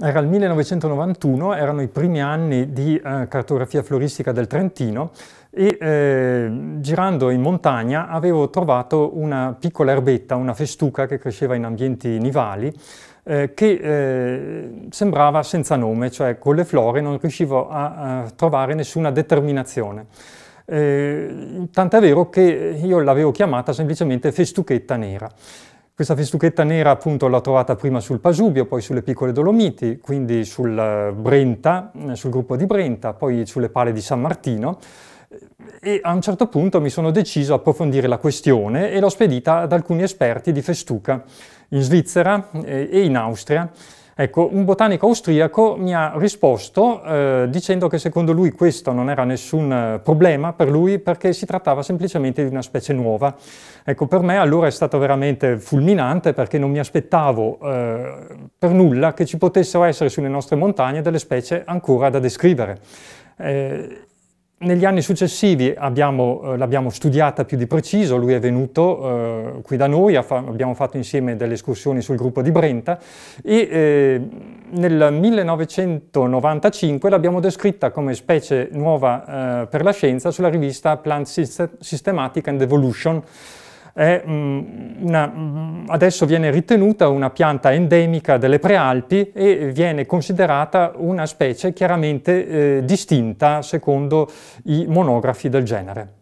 era il 1991, erano i primi anni di eh, cartografia floristica del Trentino e eh, girando in montagna avevo trovato una piccola erbetta, una festuca che cresceva in ambienti nivali eh, che eh, sembrava senza nome, cioè con le flore non riuscivo a, a trovare nessuna determinazione. Eh, tant'è vero che io l'avevo chiamata semplicemente festuchetta nera. Questa festuchetta nera appunto l'ho trovata prima sul Pasubio, poi sulle piccole Dolomiti, quindi sul eh, Brenta, eh, sul gruppo di Brenta, poi sulle pale di San Martino e a un certo punto mi sono deciso a approfondire la questione e l'ho spedita ad alcuni esperti di festuca in Svizzera eh, e in Austria Ecco, un botanico austriaco mi ha risposto eh, dicendo che secondo lui questo non era nessun eh, problema per lui perché si trattava semplicemente di una specie nuova. Ecco, per me allora è stato veramente fulminante perché non mi aspettavo eh, per nulla che ci potessero essere sulle nostre montagne delle specie ancora da descrivere. Eh, negli anni successivi eh, l'abbiamo studiata più di preciso, lui è venuto eh, qui da noi, abbiamo fatto insieme delle escursioni sul gruppo di Brenta e eh, nel 1995 l'abbiamo descritta come specie nuova eh, per la scienza sulla rivista Plant Systematic and Evolution è mm, una, mm, adesso viene ritenuta una pianta endemica delle prealpi e viene considerata una specie chiaramente eh, distinta secondo i monografi del genere.